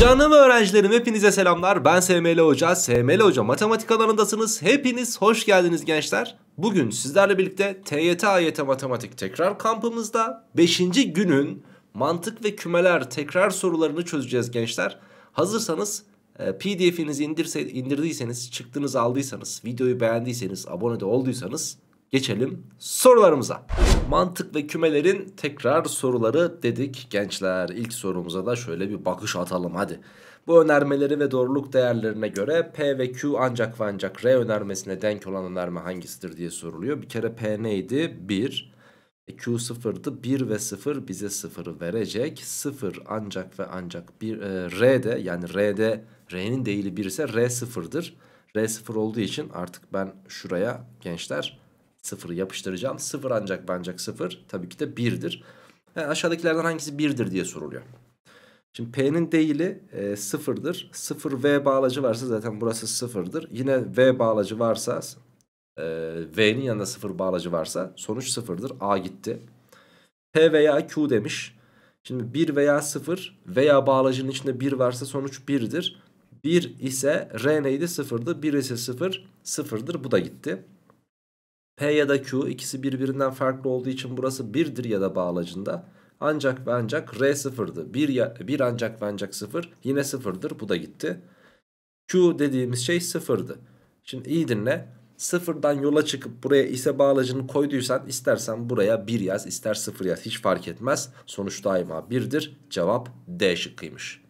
Canım öğrencilerim hepinize selamlar. Ben SML Hoca. SML Hoca matematik alanındasınız. Hepiniz hoş geldiniz gençler. Bugün sizlerle birlikte TYT AYT Matematik tekrar kampımızda 5. günün mantık ve kümeler tekrar sorularını çözeceğiz gençler. Hazırsanız e, PDF'inizi indirdiyseniz, çıktınız aldıysanız, videoyu beğendiyseniz, abone de olduysanız geçelim sorularımıza. Mantık ve kümelerin tekrar soruları dedik gençler. İlk sorumuza da şöyle bir bakış atalım hadi. Bu önermeleri ve doğruluk değerlerine göre P ve Q ancak ve ancak R önermesine denk olan önerme hangisidir diye soruluyor. Bir kere P neydi? 1. E, Q 0'dı. 1 ve 0 bize 0'ı verecek. 0 ancak ve ancak bir e, R'de yani R'de R'nin değili 1 ise R 0'dır. R 0 olduğu için artık ben şuraya gençler Sıfırı yapıştıracağım. Sıfır ancak ancak sıfır tabii ki de birdir Yani e, aşağıdakilerden hangisi birdir diye soruluyor. Şimdi P'nin değili e, sıfırdır. Sıfır V bağlacı varsa zaten burası sıfırdır. Yine V bağlacı varsa e, V'nin yanında sıfır bağlacı varsa sonuç sıfırdır. A gitti. P veya Q demiş. Şimdi 1 veya 0 veya bağlacının içinde 1 varsa sonuç 1'dir. 1 ise R neydi? 0'dı. 1 ise 0, 0'dır. Bu da gitti. P ya da Q ikisi birbirinden farklı olduğu için burası 1'dir ya da bağlacında. Ancak ve ancak R sıfırdı. 1, ya, 1 ancak ve ancak 0 yine sıfırdır. Bu da gitti. Q dediğimiz şey sıfırdı. Şimdi iyi dinle. Sıfırdan yola çıkıp buraya ise bağlacını koyduysan istersen buraya 1 yaz ister 0 yaz hiç fark etmez. Sonuç daima 1'dir. Cevap D şıkkıymış.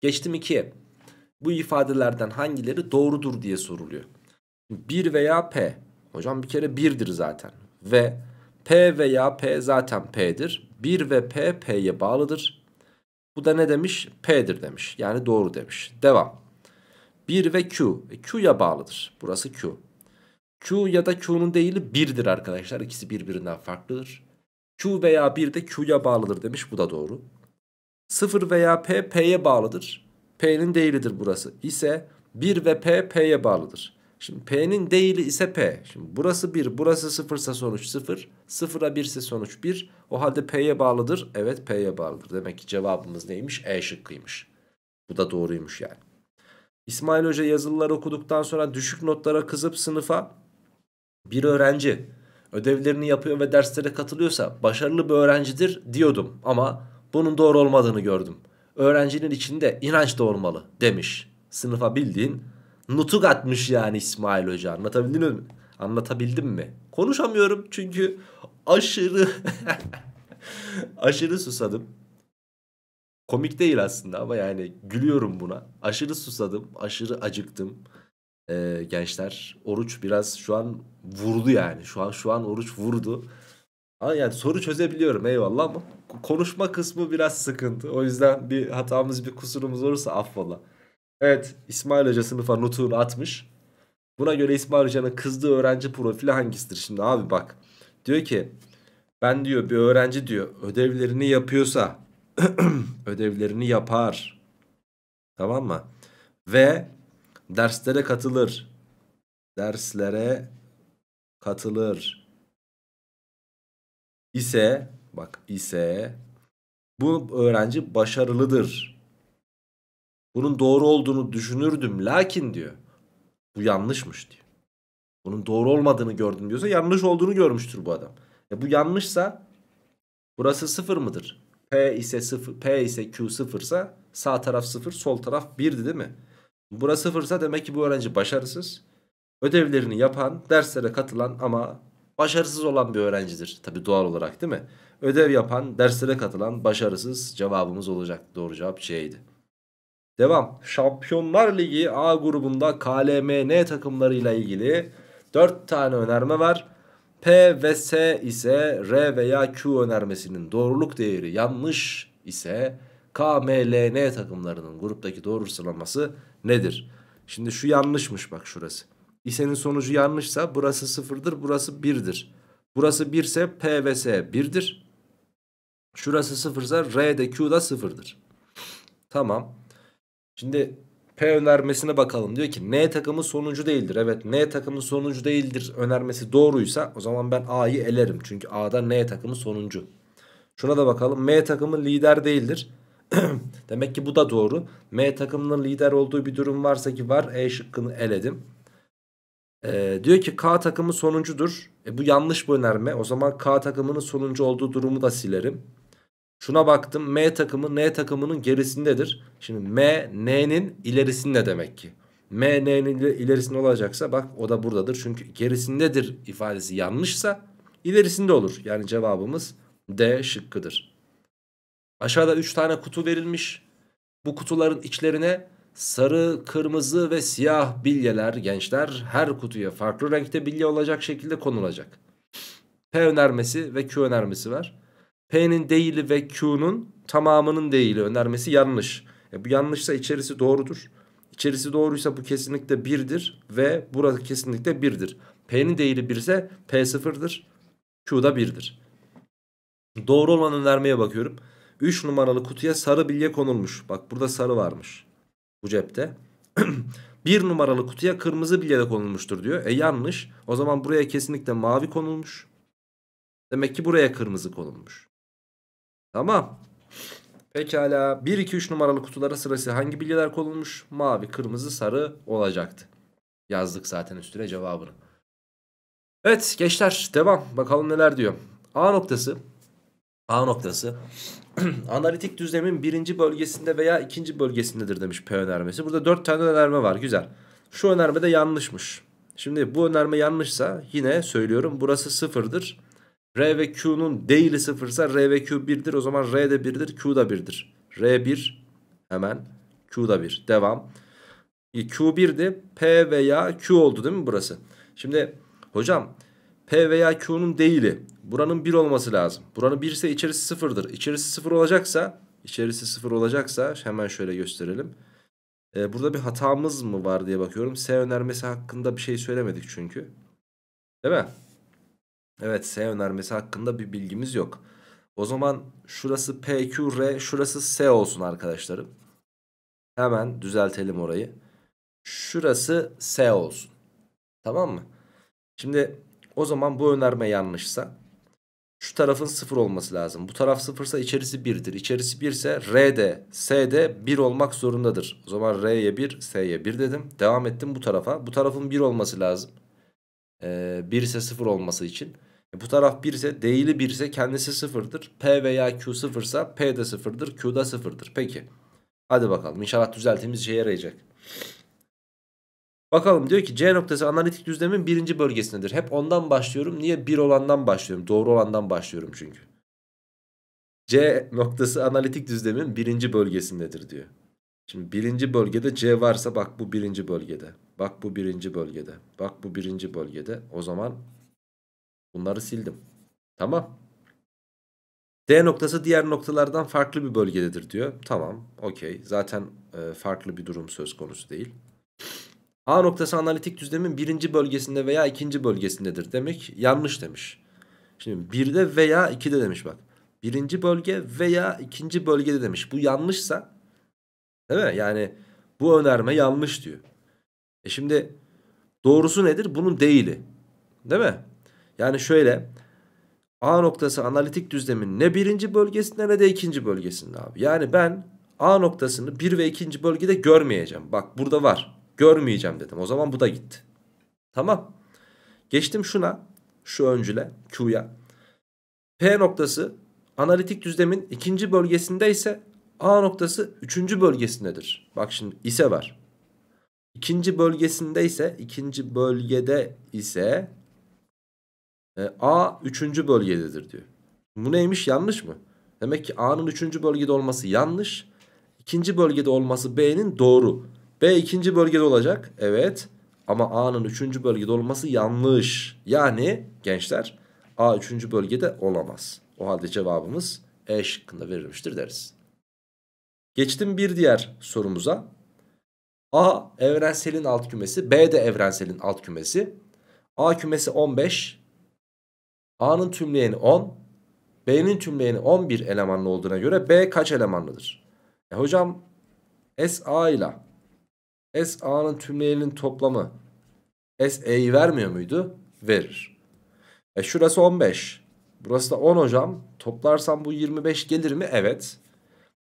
Geçtim 2'ye. Bu ifadelerden hangileri doğrudur diye soruluyor. 1 veya P Hocam bir kere 1'dir zaten. Ve P veya P zaten P'dir. 1 ve P P'ye bağlıdır. Bu da ne demiş? P'dir demiş. Yani doğru demiş. Devam. 1 ve Q. E, Q'ya bağlıdır. Burası Q. Q ya da Q'nun değili 1'dir arkadaşlar. İkisi birbirinden farklıdır. Q veya 1 de Q'ya bağlıdır demiş. Bu da doğru. 0 veya P P'ye bağlıdır. P'nin değilidir burası. İse 1 ve P P'ye bağlıdır. Şimdi P'nin değili ise P. Şimdi burası 1, burası 0 ise sonuç 0. 0'a 1 ise sonuç 1. O halde P'ye bağlıdır. Evet P'ye bağlıdır. Demek ki cevabımız neymiş? E şıkkıymış. Bu da doğruymuş yani. İsmail Hoca yazılıları okuduktan sonra düşük notlara kızıp sınıfa bir öğrenci ödevlerini yapıyor ve derslere katılıyorsa başarılı bir öğrencidir diyordum. Ama bunun doğru olmadığını gördüm. Öğrencinin içinde inanç da olmalı demiş. Sınıfa bildiğin nutuk atmış yani İsmail Hoca. Anlatabildin mi? Anlatabildim mi? Konuşamıyorum çünkü aşırı aşırı susadım. Komik değil aslında ama yani gülüyorum buna. Aşırı susadım, aşırı acıktım. Ee, gençler oruç biraz şu an vurdu yani. Şu an şu an oruç vurdu. Ama yani soru çözebiliyorum eyvallah ama konuşma kısmı biraz sıkıntı. O yüzden bir hatamız bir kusurumuz olursa affola. Evet İsmail Hoca sınıfa notunu atmış. Buna göre İsmail Hoca'nın kızdığı öğrenci profili hangisidir? Şimdi abi bak diyor ki ben diyor bir öğrenci diyor ödevlerini yapıyorsa ödevlerini yapar. Tamam mı? Ve derslere katılır. Derslere katılır. İse bak ise bu öğrenci başarılıdır bunun doğru olduğunu düşünürdüm lakin diyor. Bu yanlışmış diyor. Bunun doğru olmadığını gördüm diyorsa yanlış olduğunu görmüştür bu adam. E bu yanlışsa burası sıfır mıdır? P ise sıfır, P ise Q sıfırsa sağ taraf sıfır, sol taraf birdi değil mi? Burası sıfırsa demek ki bu öğrenci başarısız. Ödevlerini yapan, derslere katılan ama başarısız olan bir öğrencidir. Tabi doğal olarak değil mi? Ödev yapan, derslere katılan başarısız cevabımız olacak. Doğru cevap C'ydi. Devam. Şampiyonlar Ligi A grubunda KLMN takımlarıyla ilgili 4 tane önerme var. P ve S ise R veya Q önermesinin doğruluk değeri yanlış ise K, takımlarının gruptaki doğru sıralaması nedir? Şimdi şu yanlışmış bak şurası. İsenin sonucu yanlışsa burası sıfırdır burası birdir. Burası birse P ve S birdir. Şurası sıfırsa R de Q da sıfırdır. Tamam. Şimdi P önermesine bakalım. Diyor ki N takımı sonucu değildir. Evet N takımı sonucu değildir önermesi doğruysa o zaman ben A'yı elerim. Çünkü A'da N takımı sonuncu. Şuna da bakalım. M takımı lider değildir. Demek ki bu da doğru. M takımının lider olduğu bir durum varsa ki var. E şıkkını eledim. Ee, diyor ki K takımı sonuncudur. E, bu yanlış bu önerme. O zaman K takımının sonuncu olduğu durumu da silerim. Şuna baktım M takımı N takımının gerisindedir. Şimdi M N'nin ilerisinde demek ki. M N'nin ilerisinde olacaksa bak o da buradadır. Çünkü gerisindedir ifadesi yanlışsa ilerisinde olur. Yani cevabımız D şıkkıdır. Aşağıda 3 tane kutu verilmiş. Bu kutuların içlerine sarı, kırmızı ve siyah bilyeler gençler her kutuya farklı renkte bilye olacak şekilde konulacak. P önermesi ve Q önermesi var. P'nin değili ve Q'nun tamamının değili önermesi yanlış. E bu yanlışsa içerisi doğrudur. İçerisi doğruysa bu kesinlikle 1'dir ve burası kesinlikle 1'dir. P'nin değili 1 ise P 0'dır. Q da 1'dir. Doğru olan önermeye bakıyorum. 3 numaralı kutuya sarı bilye konulmuş. Bak burada sarı varmış. Bu cepte. 1 numaralı kutuya kırmızı bilye de konulmuştur diyor. E yanlış. O zaman buraya kesinlikle mavi konulmuş. Demek ki buraya kırmızı konulmuş. Tamam. Pekala 1 2 3 numaralı kutulara sırası hangi bilgiler konulmuş? Mavi, kırmızı, sarı olacaktı. Yazdık zaten üstüne cevabını. Evet gençler devam. Bakalım neler diyor. A noktası A noktası analitik düzlemin birinci bölgesinde veya ikinci bölgesindedir demiş P önermesi. Burada dört tane önerme var güzel. Şu önerme de yanlışmış. Şimdi bu önerme yanlışsa yine söylüyorum burası sıfırdır. R ve Q'nun değili sıfırsa R ve Q 1'dir. O zaman R de 1'dir, Q da 1'dir. R 1 hemen Q da 1. Devam. Q 1'di. P veya Q oldu değil mi burası? Şimdi hocam P veya Q'nun değili. Buranın 1 olması lazım. Buranın 1 ise içerisi 0'dır. İçerisi 0 olacaksa, içerisi 0 olacaksa hemen şöyle gösterelim. Ee, burada bir hatamız mı var diye bakıyorum. S önermesi hakkında bir şey söylemedik çünkü. Değil mi? Evet S önermesi hakkında bir bilgimiz yok. O zaman şurası PQR şurası S olsun arkadaşlarım. Hemen düzeltelim orayı. Şurası S olsun. Tamam mı? Şimdi o zaman bu önerme yanlışsa şu tarafın 0 olması lazım. Bu taraf 0 ise içerisi 1'dir. İçerisi 1 ise R de 1 olmak zorundadır. O zaman R'ye 1 S'ye 1 dedim. Devam ettim bu tarafa. Bu tarafın 1 olması lazım. Ee, 1 ise 0 olması için. E, bu taraf 1 ise D'li 1 ise kendisi sıfırdır. P veya Q sıfırsa P de sıfırdır, Q da sıfırdır. Peki. Hadi bakalım. İnşallah düzeltimiz işe yarayacak. Bakalım diyor ki C noktası analitik düzlemin birinci bölgesindedir. Hep ondan başlıyorum. Niye? Bir olandan başlıyorum. Doğru olandan başlıyorum çünkü. C noktası analitik düzlemin birinci bölgesindedir diyor. Şimdi birinci bölgede C varsa bak bu birinci bölgede. Bak bu birinci bölgede. Bak bu birinci bölgede. O zaman Bunları sildim. Tamam. D noktası diğer noktalardan farklı bir bölgededir diyor. Tamam okey. Zaten e, farklı bir durum söz konusu değil. A noktası analitik düzlemin birinci bölgesinde veya ikinci bölgesindedir demek yanlış demiş. Şimdi birde veya ikide demiş bak. Birinci bölge veya ikinci bölgede demiş. Bu yanlışsa değil mi? Yani bu önerme yanlış diyor. E şimdi doğrusu nedir? Bunun değili. Değil mi? Yani şöyle A noktası analitik düzlemin ne birinci bölgesinde ne de ikinci bölgesinde abi. Yani ben A noktasını bir ve ikinci bölgede görmeyeceğim. Bak burada var. Görmeyeceğim dedim. O zaman bu da gitti. Tamam. Geçtim şuna. Şu öncüle. Q'ya. P noktası analitik düzlemin ikinci bölgesinde ise A noktası üçüncü bölgesindedir. Bak şimdi ise var. İkinci bölgesinde ise ikinci bölgede ise e, A 3. bölgededir diyor. Bu neymiş yanlış mı? Demek ki A'nın 3. bölgede olması yanlış. 2. bölgede olması B'nin doğru. B 2. bölgede olacak. Evet. Ama A'nın 3. bölgede olması yanlış. Yani gençler A 3. bölgede olamaz. O halde cevabımız E şıkkında verilmiştir deriz. Geçtim bir diğer sorumuza. A evrenselin alt kümesi, B de evrenselin alt kümesi. A kümesi 15, A'nın tümleyeni 10, B'nin tümleyeni 11 elemanlı olduğuna göre B kaç elemanlıdır? E hocam SA ile SA'nın tümleyeninin toplamı SE'yi vermiyor muydu? Verir. E şurası 15. Burası da 10 hocam. Toplarsam bu 25 gelir mi? Evet.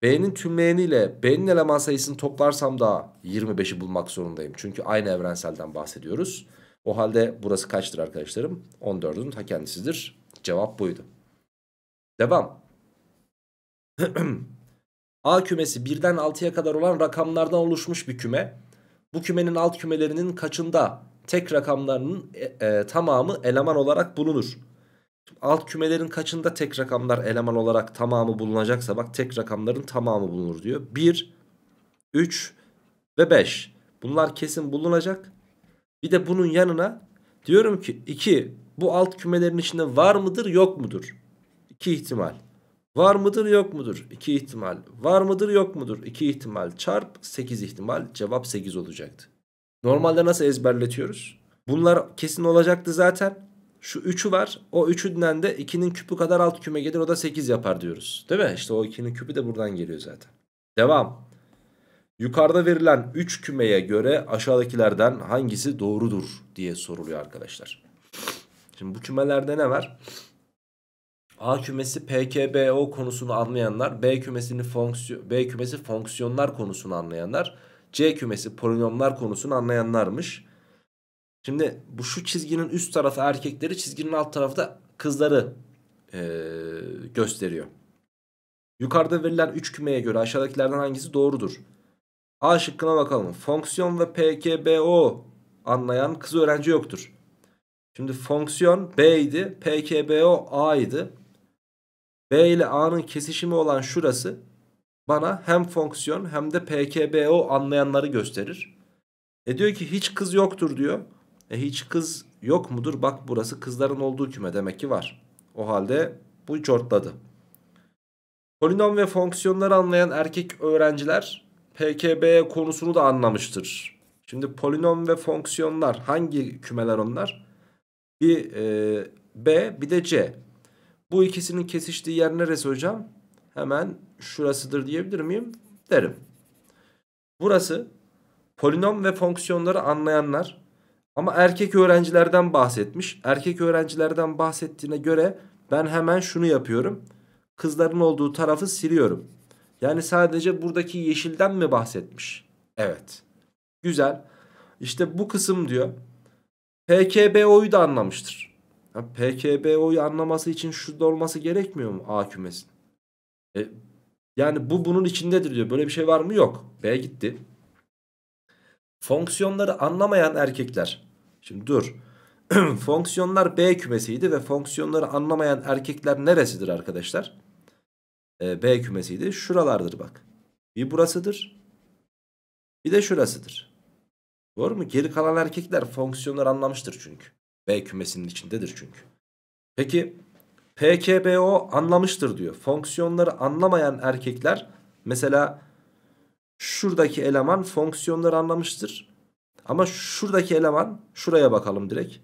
B'nin tümleyeniyle B'nin eleman sayısını toplarsam da 25'i bulmak zorundayım. Çünkü aynı evrenselden bahsediyoruz. O halde burası kaçtır arkadaşlarım? 14'ün ta kendisidir. Cevap buydu. Devam. A kümesi 1'den 6'ya kadar olan rakamlardan oluşmuş bir küme. Bu kümenin alt kümelerinin kaçında tek rakamlarının e, e, tamamı eleman olarak bulunur? Alt kümelerin kaçında tek rakamlar eleman olarak tamamı bulunacaksa bak tek rakamların tamamı bulunur diyor. 1, 3 ve 5. Bunlar kesin bulunacak. Bir de bunun yanına diyorum ki 2 bu alt kümelerin içinde var mıdır yok mudur? 2 ihtimal. Var mıdır yok mudur? 2 ihtimal. Var mıdır yok mudur? 2 ihtimal çarp 8 ihtimal cevap 8 olacaktı. Normalde nasıl ezberletiyoruz? Bunlar kesin olacaktı zaten. Şu 3'ü var. O 3'ünden de 2'nin küpü kadar alt küme gelir. O da 8 yapar diyoruz. Değil mi? İşte o 2'nin küpü de buradan geliyor zaten. Devam. Yukarıda verilen 3 kümeye göre aşağıdakilerden hangisi doğrudur diye soruluyor arkadaşlar. Şimdi bu kümelerde ne var? A kümesi PKBO konusunu anlayanlar, B kümesini fonksiyon B kümesi fonksiyonlar konusunu anlayanlar, C kümesi polinomlar konusunu anlayanlarmış. Şimdi bu şu çizginin üst tarafı erkekleri, çizginin alt tarafı da kızları ee, gösteriyor. Yukarıda verilen 3 kümeye göre aşağıdakilerden hangisi doğrudur? A şıkkına bakalım. Fonksiyon ve PKBO anlayan kız öğrenci yoktur. Şimdi fonksiyon B idi. PKBO A idi. B ile A'nın kesişimi olan şurası bana hem fonksiyon hem de PKBO anlayanları gösterir. E diyor ki hiç kız yoktur diyor. E hiç kız yok mudur? Bak burası kızların olduğu küme demek ki var. O halde bu çortladı. Polinom ve fonksiyonları anlayan erkek öğrenciler PKB konusunu da anlamıştır. Şimdi polinom ve fonksiyonlar hangi kümeler onlar? Bir e, B bir de C. Bu ikisinin kesiştiği yer neresi hocam? Hemen şurasıdır diyebilir miyim? Derim. Burası polinom ve fonksiyonları anlayanlar ama erkek öğrencilerden bahsetmiş. Erkek öğrencilerden bahsettiğine göre ben hemen şunu yapıyorum. Kızların olduğu tarafı siliyorum. Yani sadece buradaki yeşilden mi bahsetmiş? Evet. Güzel. İşte bu kısım diyor. PKBO'yu da anlamıştır. PKBO'yu anlaması için şurada olması gerekmiyor mu A kümesin? E, yani bu bunun içindedir diyor. Böyle bir şey var mı? Yok. B gitti. Fonksiyonları anlamayan erkekler. Şimdi dur. fonksiyonlar B kümesiydi ve fonksiyonları anlamayan erkekler neresidir arkadaşlar? E, B kümesiydi. Şuralardır bak. Bir burasıdır. Bir de şurasıdır. Doğru mu? Geri kalan erkekler fonksiyonları anlamıştır çünkü. B kümesinin içindedir çünkü. Peki PKBO anlamıştır diyor. Fonksiyonları anlamayan erkekler mesela şuradaki eleman fonksiyonları anlamıştır. Ama şuradaki eleman şuraya bakalım direkt.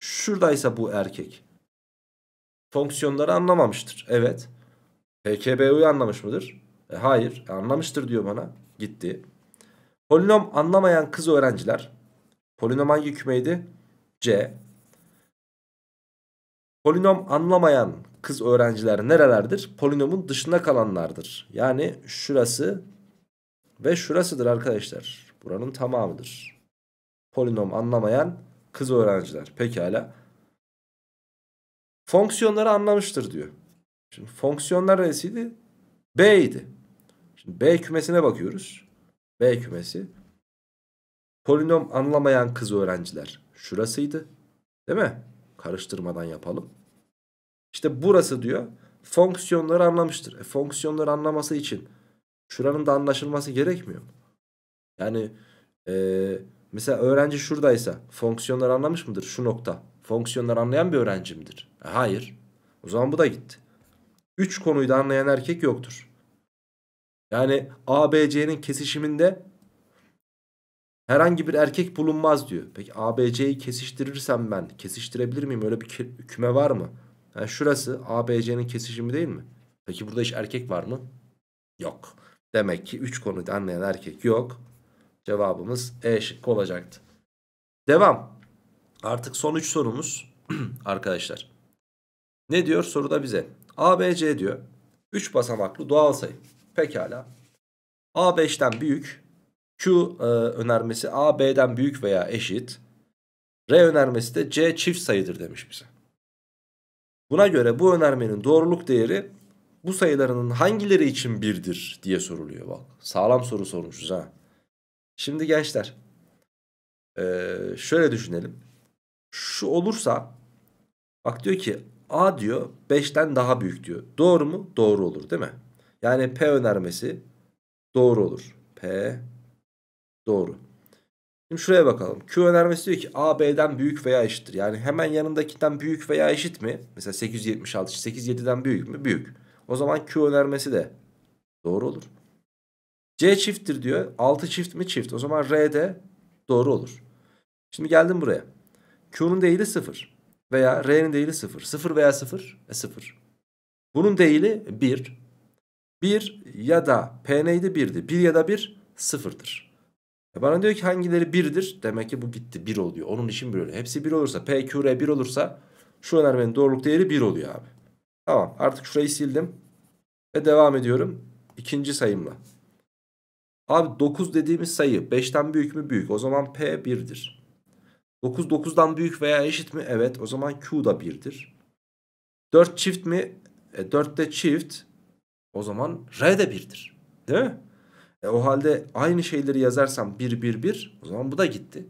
Şuradaysa bu erkek. Fonksiyonları anlamamıştır. Evet. HKBU'yu anlamış mıdır? E, hayır. E, anlamıştır diyor bana. Gitti. Polinom anlamayan kız öğrenciler. Polinom hangi kümeydi? C. Polinom anlamayan kız öğrenciler nerelerdir? Polinomun dışında kalanlardır. Yani şurası ve şurasıdır arkadaşlar. Buranın tamamıdır. Polinom anlamayan kız öğrenciler. Pekala. Fonksiyonları anlamıştır diyor. Şimdi fonksiyonlar neresiydi? B idi. Şimdi B kümesine bakıyoruz. B kümesi. Polinom anlamayan kız öğrenciler şurasıydı. Değil mi? Karıştırmadan yapalım. İşte burası diyor. Fonksiyonları anlamıştır. E, fonksiyonları anlaması için şuranın da anlaşılması gerekmiyor mu? Yani e, mesela öğrenci şuradaysa fonksiyonları anlamış mıdır? Şu nokta. Fonksiyonları anlayan bir öğrenci midir? E, hayır. O zaman bu da gitti. 3 konuyu da anlayan erkek yoktur. Yani ABC'nin kesişiminde herhangi bir erkek bulunmaz diyor. Peki ABC'yi kesiştirirsem ben kesiştirebilir miyim? Öyle bir küme var mı? Yani şurası ABC'nin kesişimi değil mi? Peki burada hiç erkek var mı? Yok. Demek ki 3 konuyu da anlayan erkek yok. Cevabımız E şıkkı olacaktı. Devam. Artık son 3 sorumuz arkadaşlar. Ne diyor soruda bize? ABC diyor. 3 basamaklı doğal sayı. Pekala. A 5'ten büyük. Q e, önermesi A B'den büyük veya eşit. R önermesi de C çift sayıdır demiş bize. Buna göre bu önermenin doğruluk değeri bu sayılarının hangileri için birdir diye soruluyor bak. Sağlam soru sormuşuz ha. Şimdi gençler ee, şöyle düşünelim. Şu olursa bak diyor ki A diyor 5'ten daha büyük diyor. Doğru mu? Doğru olur değil mi? Yani P önermesi doğru olur. P doğru. Şimdi şuraya bakalım. Q önermesi diyor ki A B'den büyük veya eşittir. Yani hemen yanındakinden büyük veya eşit mi? Mesela 876 87'den büyük mü? Büyük. O zaman Q önermesi de doğru olur. C çifttir diyor. 6 çift mi? Çift. O zaman R de doğru olur. Şimdi geldim buraya. Q'nun değeri 0 veya R'nin değili 0. 0 veya 0? E 0. Bunun değili 1. 1 ya da P neydi? 1'di. 1 ya da 1 0'dır. E bana diyor ki hangileri 1'dir? Demek ki bu gitti 1 oluyor. Onun için böyle. Hepsi 1 olursa P, Q, R 1 olursa şu önermenin doğruluk değeri 1 oluyor abi. Tamam artık şurayı sildim. Ve devam ediyorum. ikinci sayımla. Abi 9 dediğimiz sayı 5'ten büyük mü? Büyük. O zaman P 1'dir. 9 9'dan büyük veya eşit mi? Evet. O zaman Q da 1'dir. 4 çift mi? E, 4 de çift. O zaman R de 1'dir. Değil mi? E, o halde aynı şeyleri yazarsam 1 1 1 o zaman bu da gitti.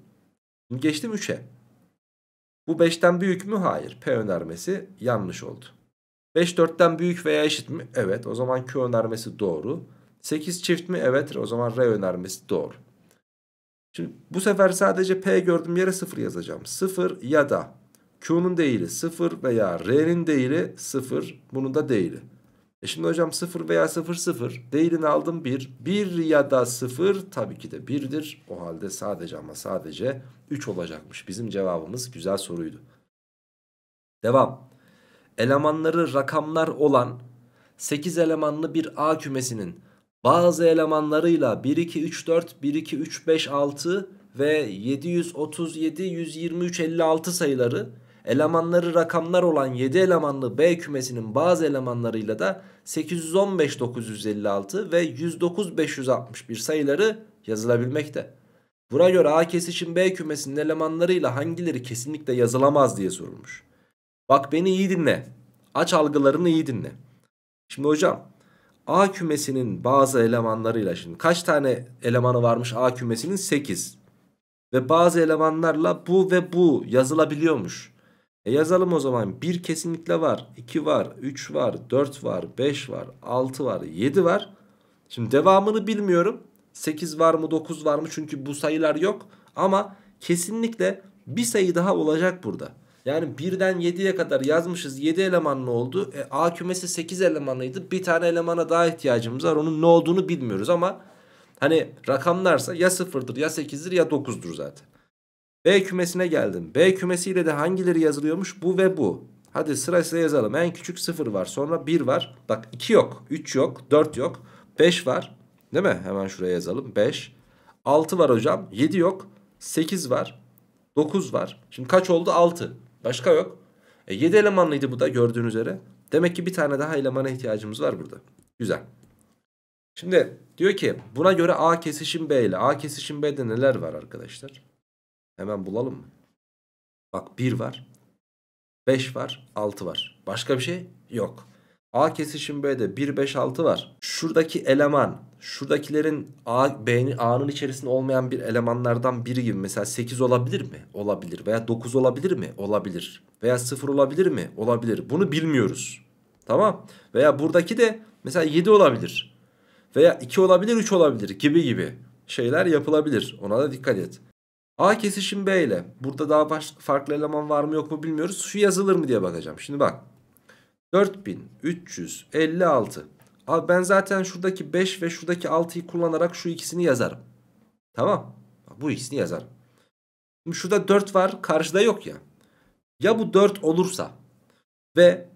Şimdi geçtim 3'e. Bu 5'ten büyük mü? Hayır. P önermesi yanlış oldu. 5 4'ten büyük veya eşit mi? Evet. O zaman Q önermesi doğru. 8 çift mi? Evet. O zaman R önermesi doğru. Şimdi bu sefer sadece P gördüm yere 0 yazacağım. 0 ya da Q'nun değili 0 veya R'nin değili 0. Bunun da değili. E şimdi hocam 0 veya 0 0. Değilini aldım 1. 1 ya da 0 tabii ki de 1'dir. O halde sadece ama sadece 3 olacakmış. Bizim cevabımız güzel soruydu. Devam. Elemanları rakamlar olan 8 elemanlı bir A kümesinin bazı elemanlarıyla 1 2 3 4 1 2 3 5 6 ve 737 123 56 sayıları elemanları rakamlar olan 7 elemanlı B kümesinin bazı elemanlarıyla da 815 956 ve 109 561 sayıları yazılabilmekte. Buna göre A kesişim B kümesinin elemanlarıyla hangileri kesinlikle yazılamaz diye sorulmuş. Bak beni iyi dinle. Aç algılarını iyi dinle. Şimdi hocam A kümesinin bazı elemanlarıyla şimdi kaç tane elemanı varmış A kümesinin 8 ve bazı elemanlarla bu ve bu yazılabiliyormuş. E yazalım o zaman 1 kesinlikle var 2 var 3 var 4 var 5 var 6 var 7 var. Şimdi devamını bilmiyorum 8 var mı 9 var mı çünkü bu sayılar yok ama kesinlikle bir sayı daha olacak burada. Yani birden 7'ye kadar yazmışız 7 elemanlı oldu. E, A kümesi 8 elemanlıydı. Bir tane elemana daha ihtiyacımız var. Onun ne olduğunu bilmiyoruz ama hani rakamlarsa ya 0'dır ya 8'dir ya 9'dur zaten. B kümesine geldim. B kümesiyle de hangileri yazılıyormuş? Bu ve bu. Hadi sırasıyla yazalım. En küçük 0 var. Sonra 1 var. Bak 2 yok. 3 yok. 4 yok. 5 var. Değil mi? Hemen şuraya yazalım. 5. 6 var hocam. 7 yok. 8 var. 9 var. Şimdi kaç oldu? 6. Başka yok. E, 7 elemanlıydı bu da gördüğün üzere. Demek ki bir tane daha elemana ihtiyacımız var burada. Güzel. Şimdi diyor ki buna göre A kesişim B ile. A kesişim B'de neler var arkadaşlar? Hemen bulalım mı? Bak 1 var. 5 var. 6 var. Başka bir şey yok. A kesişim B'de 1, 5, 6 var. Şuradaki eleman şuradakilerin A, B'nin A'nın içerisinde olmayan bir elemanlardan biri gibi mesela 8 olabilir mi? Olabilir. Veya 9 olabilir mi? Olabilir. Veya 0 olabilir mi? Olabilir. Bunu bilmiyoruz. Tamam. Veya buradaki de mesela 7 olabilir. Veya 2 olabilir 3 olabilir gibi gibi şeyler yapılabilir. Ona da dikkat et. A kesişim B ile burada daha baş, farklı eleman var mı yok mu bilmiyoruz. Şu yazılır mı diye bakacağım. Şimdi bak 4356. Abi ben zaten şuradaki 5 ve şuradaki 6'yı kullanarak şu ikisini yazarım. Tamam. Bu ikisini yazarım. Şimdi şurada 4 var. Karşıda yok ya. Ya bu 4 olursa ve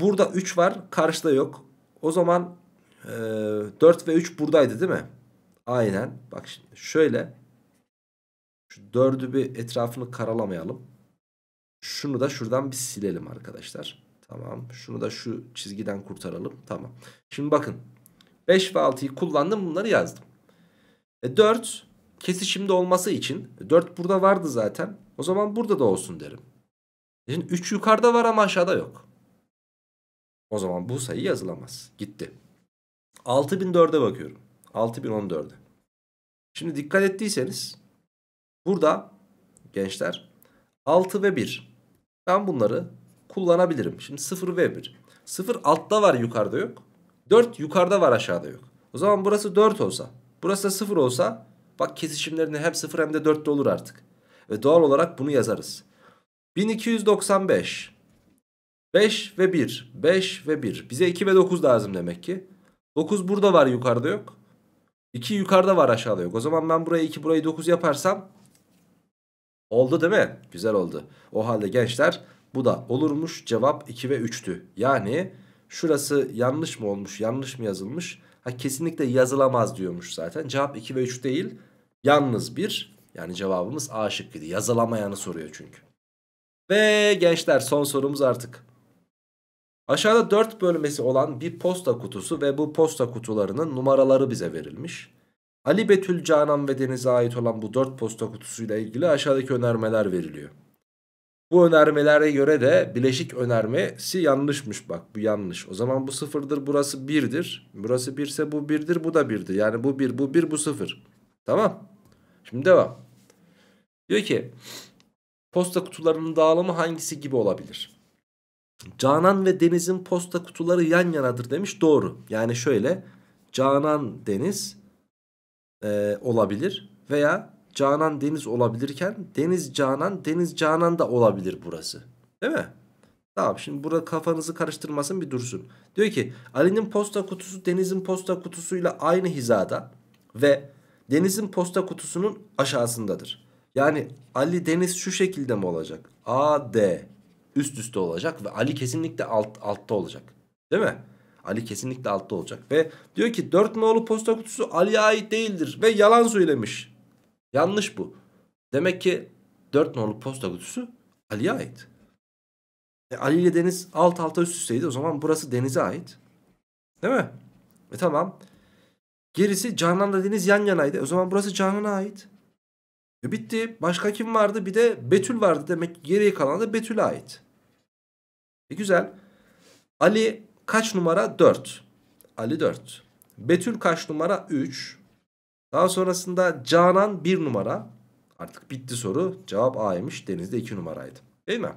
burada 3 var. Karşıda yok. O zaman e, 4 ve 3 buradaydı değil mi? Aynen. Bak şimdi şöyle. Şu 4'ü bir etrafını karalamayalım. Şunu da şuradan bir silelim arkadaşlar. Tamam. Şunu da şu çizgiden kurtaralım. Tamam. Şimdi bakın. 5 ve 6'yı kullandım. Bunları yazdım. E 4 kesişimde olması için 4 e, burada vardı zaten. O zaman burada da olsun derim. E şimdi 3 yukarıda var ama aşağıda yok. O zaman bu sayı yazılamaz. Gitti. 6004'e bakıyorum. 6014'e. Şimdi dikkat ettiyseniz burada gençler 6 ve 1. Ben bunları kullanabilirim. Şimdi 0 ve 1. 0 altta var yukarıda yok. 4 yukarıda var aşağıda yok. O zaman burası 4 olsa. Burası da 0 olsa bak kesişimlerinde hem 0 hem de 4 de olur artık. Ve doğal olarak bunu yazarız. 1295. 5 ve 1. 5 ve 1. Bize 2 ve 9 lazım demek ki. 9 burada var yukarıda yok. 2 yukarıda var aşağıda yok. O zaman ben buraya 2 burayı 9 yaparsam oldu değil mi? Güzel oldu. O halde gençler bu da olurmuş cevap 2 ve 3'tü. Yani şurası yanlış mı olmuş yanlış mı yazılmış? Ha kesinlikle yazılamaz diyormuş zaten. Cevap 2 ve 3 değil yalnız 1 yani cevabımız A şıkkıydı. Yazılamayanı soruyor çünkü. Ve gençler son sorumuz artık. Aşağıda 4 bölmesi olan bir posta kutusu ve bu posta kutularının numaraları bize verilmiş. Ali Betül Canan ve Deniz'e ait olan bu 4 posta kutusuyla ilgili aşağıdaki önermeler veriliyor. Bu önermelere göre de bileşik önermesi yanlışmış bak bu yanlış. O zaman bu sıfırdır burası birdir. Burası birse bu birdir bu da birdir. Yani bu bir bu bir bu sıfır. Tamam. Şimdi devam. Diyor ki posta kutularının dağılımı hangisi gibi olabilir? Canan ve Deniz'in posta kutuları yan yanadır demiş doğru. Yani şöyle Canan Deniz e, olabilir veya Canan Deniz olabilirken Deniz Canan Deniz Canan da olabilir burası. Değil mi? Tamam şimdi burada kafanızı karıştırmasın bir dursun. Diyor ki Ali'nin posta kutusu Deniz'in posta kutusuyla aynı hizada ve Deniz'in posta kutusunun aşağısındadır. Yani Ali Deniz şu şekilde mi olacak? A D üst üste olacak ve Ali kesinlikle alt altta olacak. Değil mi? Ali kesinlikle altta olacak ve diyor ki 4 nolu posta kutusu Ali'ye ait değildir ve yalan söylemiş. Yanlış bu. Demek ki 4 numaralı posta kutusu Ali'ye ait. E, Ali ile Deniz alt alta üst üsteydi. O zaman burası Deniz'e ait. Değil mi? E tamam. Gerisi Canan'la Deniz yan yanaydı. O zaman burası Canan'a ait. E bitti. Başka kim vardı? Bir de Betül vardı. Demek ki geriye kalan da Betül'e ait. E güzel. Ali kaç numara? 4. Ali 4. Betül kaç numara? 3. Daha sonrasında Canan 1 numara. Artık bitti soru. Cevap A'ymış. denizde de 2 numaraydı. Değil mi?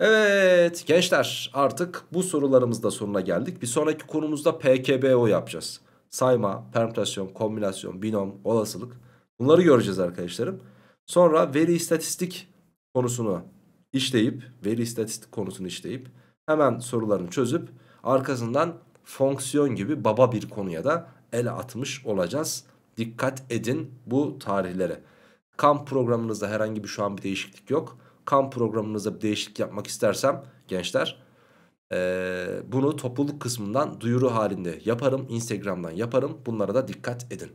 Evet gençler artık bu sorularımızda sonuna geldik. Bir sonraki konumuzda PKBO yapacağız. Sayma, permütasyon, kombinasyon, binom, olasılık. Bunları göreceğiz arkadaşlarım. Sonra veri istatistik konusunu işleyip, veri istatistik konusunu işleyip hemen sorularını çözüp arkasından fonksiyon gibi baba bir konuya da ele atmış olacağız Dikkat edin bu tarihlere. Kamp programınızda herhangi bir şu an bir değişiklik yok. Kamp programınızda bir değişiklik yapmak istersem gençler ee, bunu topluluk kısmından duyuru halinde yaparım. Instagram'dan yaparım. Bunlara da dikkat edin.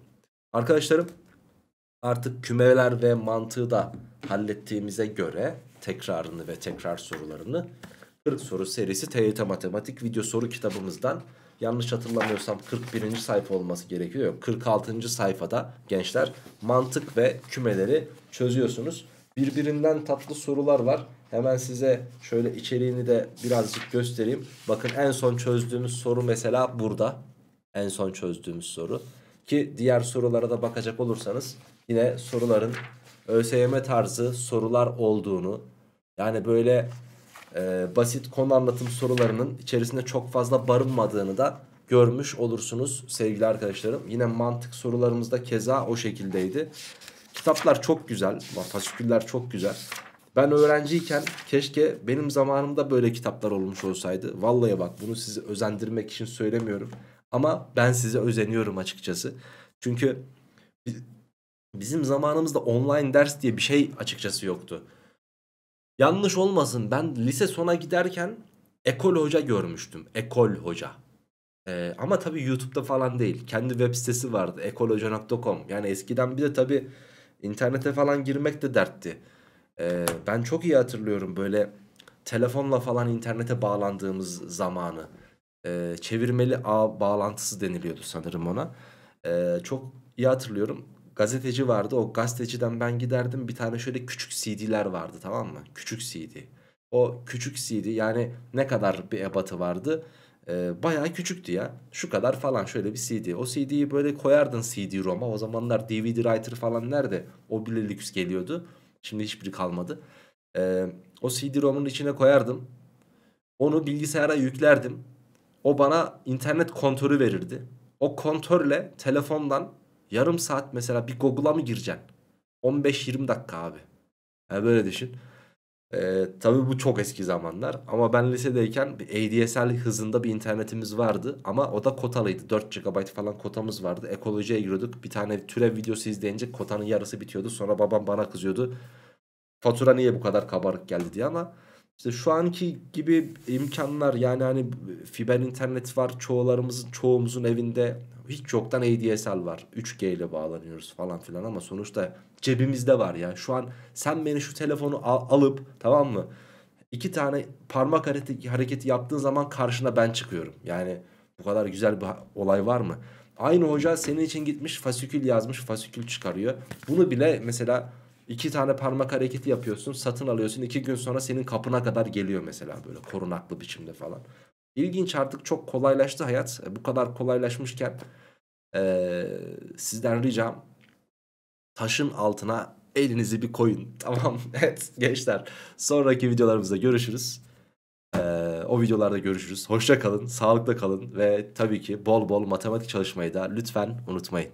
Arkadaşlarım artık kümeler ve mantığı da hallettiğimize göre tekrarını ve tekrar sorularını 40 soru serisi TYT Matematik video soru kitabımızdan yanlış hatırlamıyorsam 41. sayfa olması gerekiyor. Yok 46. sayfada gençler mantık ve kümeleri çözüyorsunuz. Birbirinden tatlı sorular var. Hemen size şöyle içeriğini de birazcık göstereyim. Bakın en son çözdüğümüz soru mesela burada. En son çözdüğümüz soru. Ki diğer sorulara da bakacak olursanız yine soruların ÖSYM tarzı sorular olduğunu yani böyle e, basit konu anlatım sorularının içerisinde çok fazla barınmadığını da görmüş olursunuz sevgili arkadaşlarım. Yine mantık sorularımızda keza o şekildeydi. Kitaplar çok güzel, fasiküller çok güzel. Ben öğrenciyken keşke benim zamanımda böyle kitaplar olmuş olsaydı. Vallahi bak bunu sizi özendirmek için söylemiyorum. Ama ben size özeniyorum açıkçası. Çünkü bizim zamanımızda online ders diye bir şey açıkçası yoktu. Yanlış olmasın ben lise sona giderken Ekol Hoca görmüştüm. Ekol Hoca. Ee, ama tabii YouTube'da falan değil. Kendi web sitesi vardı. ekoloja.com. Yani eskiden bir de tabii internete falan girmek de dertti. Ee, ben çok iyi hatırlıyorum böyle telefonla falan internete bağlandığımız zamanı. Ee, çevirmeli ağ bağlantısı deniliyordu sanırım ona. Ee, çok iyi hatırlıyorum gazeteci vardı. O gazeteciden ben giderdim. Bir tane şöyle küçük CD'ler vardı tamam mı? Küçük CD. O küçük CD yani ne kadar bir ebatı vardı? Ee, bayağı küçüktü ya. Şu kadar falan şöyle bir CD. O CD'yi böyle koyardın CD-ROM'a. O zamanlar DVD writer falan nerede? O bile lüks geliyordu. Şimdi hiçbiri kalmadı. Ee, o CD-ROM'un içine koyardım. Onu bilgisayara yüklerdim. O bana internet kontörü verirdi. O kontörle telefondan Yarım saat mesela bir Google'a mı gireceksin? 15-20 dakika abi. Yani böyle düşün. Ee, tabii bu çok eski zamanlar ama ben lisedeyken bir ADSL hızında bir internetimiz vardı ama o da kotalıydı 4 GB falan kotamız vardı ekolojiye giriyorduk bir tane türev videosu izleyince kotanın yarısı bitiyordu sonra babam bana kızıyordu fatura niye bu kadar kabarık geldi diye ama işte şu anki gibi imkanlar yani hani fiber internet var çoğularımızın çoğumuzun evinde hiç yoktan ADSL var. 3G ile bağlanıyoruz falan filan ama sonuçta cebimizde var ya. Şu an sen beni şu telefonu al, alıp tamam mı? İki tane parmak hareketi, hareketi yaptığın zaman karşına ben çıkıyorum. Yani bu kadar güzel bir olay var mı? Aynı hoca senin için gitmiş fasikül yazmış fasikül çıkarıyor. Bunu bile mesela iki tane parmak hareketi yapıyorsun satın alıyorsun. iki gün sonra senin kapına kadar geliyor mesela böyle korunaklı biçimde falan. İlginç artık çok kolaylaştı hayat. E, bu kadar kolaylaşmışken e, sizden ricam taşın altına elinizi bir koyun. Tamam evet gençler sonraki videolarımızda görüşürüz. E, o videolarda görüşürüz. Hoşça kalın, sağlıkla kalın ve tabii ki bol bol matematik çalışmayı da lütfen unutmayın.